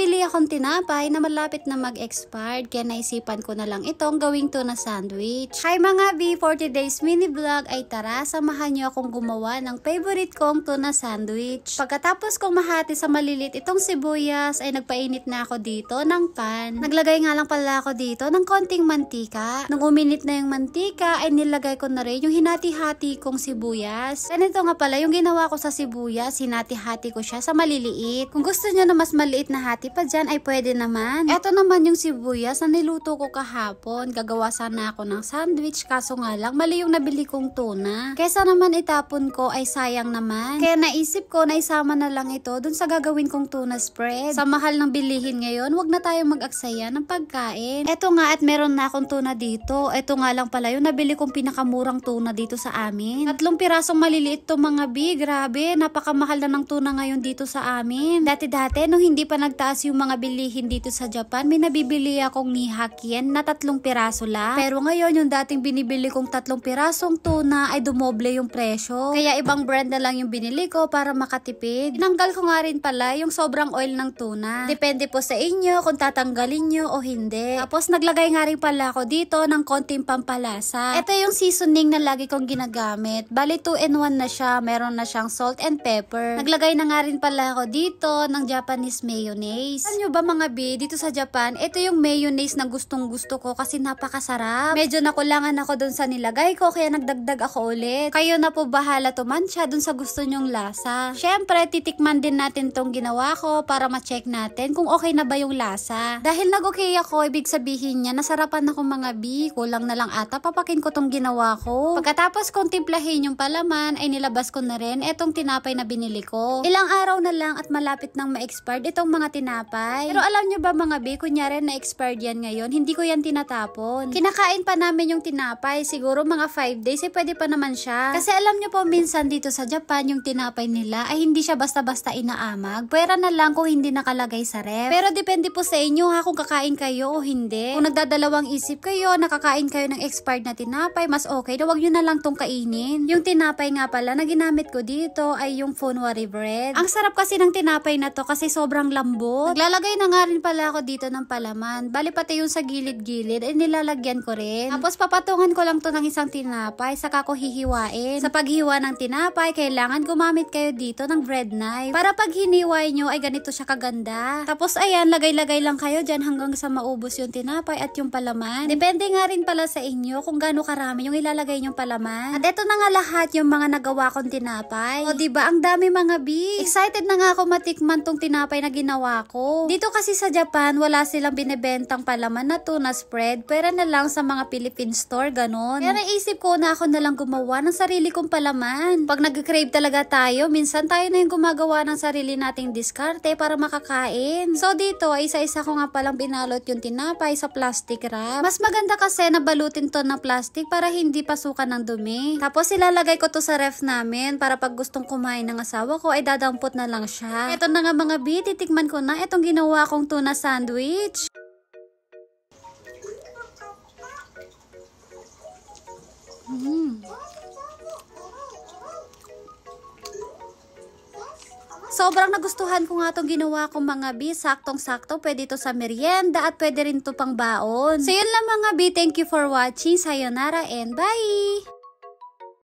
Nakabili akong tinapay na malapit na mag-expired kaya naisipan ko na lang itong gawing tuna sandwich. Hi mga B, 40 Days mini vlog ay tara, samahan niyo akong gumawa ng favorite kong tuna sandwich. Pagkatapos kong mahati sa malilit itong sibuyas ay nagpainit na ako dito ng pan. Naglagay nga lang pala ako dito ng konting mantika. Nung uminit na yung mantika ay nilagay ko na rin yung hinati-hati kong sibuyas. Ganito nga pala yung ginawa ko sa sibuyas, hinati-hati ko siya sa maliliit. Kung gusto niyo na mas maliit na hati, pa dyan ay pwede naman. Ito naman yung sibuyas na niluto ko kahapon. Gagawa sana ako ng sandwich kaso nga lang mali yung nabili kong tuna. Kesa naman itapon ko ay sayang naman. Kaya naisip ko na isama na lang ito dun sa gagawin kong tuna spread. Sa mahal ng bilihin ngayon, wag na tayo mag-aksaya ng pagkain. Ito nga at meron na akong tuna dito. Ito nga lang pala yung nabili kong pinakamurang tuna dito sa amin. Tatlong pirasong maliliit to mga bi. Grabe, napakamahal na ng tuna ngayon dito sa amin. Dati-dati, nung hindi pa nagtaas mataas yung mga bilihin dito sa Japan, may nabibili akong nihak yen na tatlong piraso lang. Pero ngayon, yung dating binibili kong tatlong pirasong tuna ay dumoble yung presyo. Kaya ibang brand na lang yung binili ko para makatipid. Tinanggal ko nga rin pala yung sobrang oil ng tuna. Depende po sa inyo kung tatanggalin nyo o hindi. Tapos naglagay nga rin pala ako dito ng konting pampalasa. Ito yung seasoning na lagi kong ginagamit. Bali 2 in 1 na siya. Meron na siyang salt and pepper. Naglagay na nga rin pala ako dito ng Japanese mayonnaise mayonnaise. Alam nyo ba mga B, dito sa Japan, ito yung mayonnaise na gustong gusto ko kasi napakasarap. Medyo nakulangan ako dun sa nilagay ko kaya nagdagdag ako ulit. Kayo na po bahala tumansya dun sa gusto nyong lasa. Siyempre, titikman din natin tong ginawa ko para ma-check natin kung okay na ba yung lasa. Dahil nag-okay ako, ibig sabihin niya, nasarapan ako mga B. Kulang na lang ata, papakin ko tong ginawa ko. Pagkatapos kong timplahin yung palaman, ay nilabas ko na rin etong tinapay na binili ko. Ilang araw na lang at malapit nang ma-expired itong mga tinapay tinapay. Pero alam nyo ba mga B, kunyari na expired yan ngayon, hindi ko yan tinatapon. Kinakain pa namin yung tinapay, siguro mga 5 days, eh pwede pa naman siya. Kasi alam nyo po, minsan dito sa Japan, yung tinapay nila ay hindi siya basta-basta inaamag. Pwera na lang kung hindi nakalagay sa ref. Pero depende po sa inyo ha, kung kakain kayo o hindi. Kung nagdadalawang isip kayo, nakakain kayo ng expired na tinapay, mas okay na wag nyo na lang tong kainin. Yung tinapay nga pala na ginamit ko dito ay yung Fonwari bread. Ang sarap kasi ng tinapay na to kasi sobrang lambot malambot. Naglalagay na nga rin pala ako dito ng palaman. Bali pati yung sa gilid-gilid, ay eh, nilalagyan ko rin. Tapos papatungan ko lang to ng isang tinapay, saka ko hihiwain. Sa paghiwa ng tinapay, kailangan gumamit kayo dito ng bread knife. Para pag hiniway nyo, ay ganito siya kaganda. Tapos ayan, lagay-lagay lang kayo dyan hanggang sa maubos yung tinapay at yung palaman. Depende nga rin pala sa inyo kung gaano karami yung ilalagay nyong palaman. At eto na nga lahat yung mga nagawa kong tinapay. O ba diba, ang dami mga bee. Excited na nga ako matikman tong tinapay na ginawa ko ko. Dito kasi sa Japan, wala silang binebentang palaman na tuna spread, pera na lang sa mga Philippine store, ganon. Kaya naisip ko na ako na lang gumawa ng sarili kong palaman. Pag nag-crave talaga tayo, minsan tayo na yung gumagawa ng sarili nating diskarte para makakain. So dito, isa-isa ko nga palang binalot yung tinapay sa plastic wrap. Mas maganda kasi na balutin to ng plastic para hindi pasukan ng dumi. Tapos ilalagay ko to sa ref namin para pag gustong kumain ng asawa ko ay dadampot na lang siya. Ito na nga mga B, titikman ko na itong ginawa kong tuna sandwich. Mm. Sobrang nagustuhan ko nga itong ginawa kong mga bi. Saktong-sakto. Pwede ito sa merienda at pwede rin ito pang baon. So yun lang mga bi. Thank you for watching. Sayonara and bye!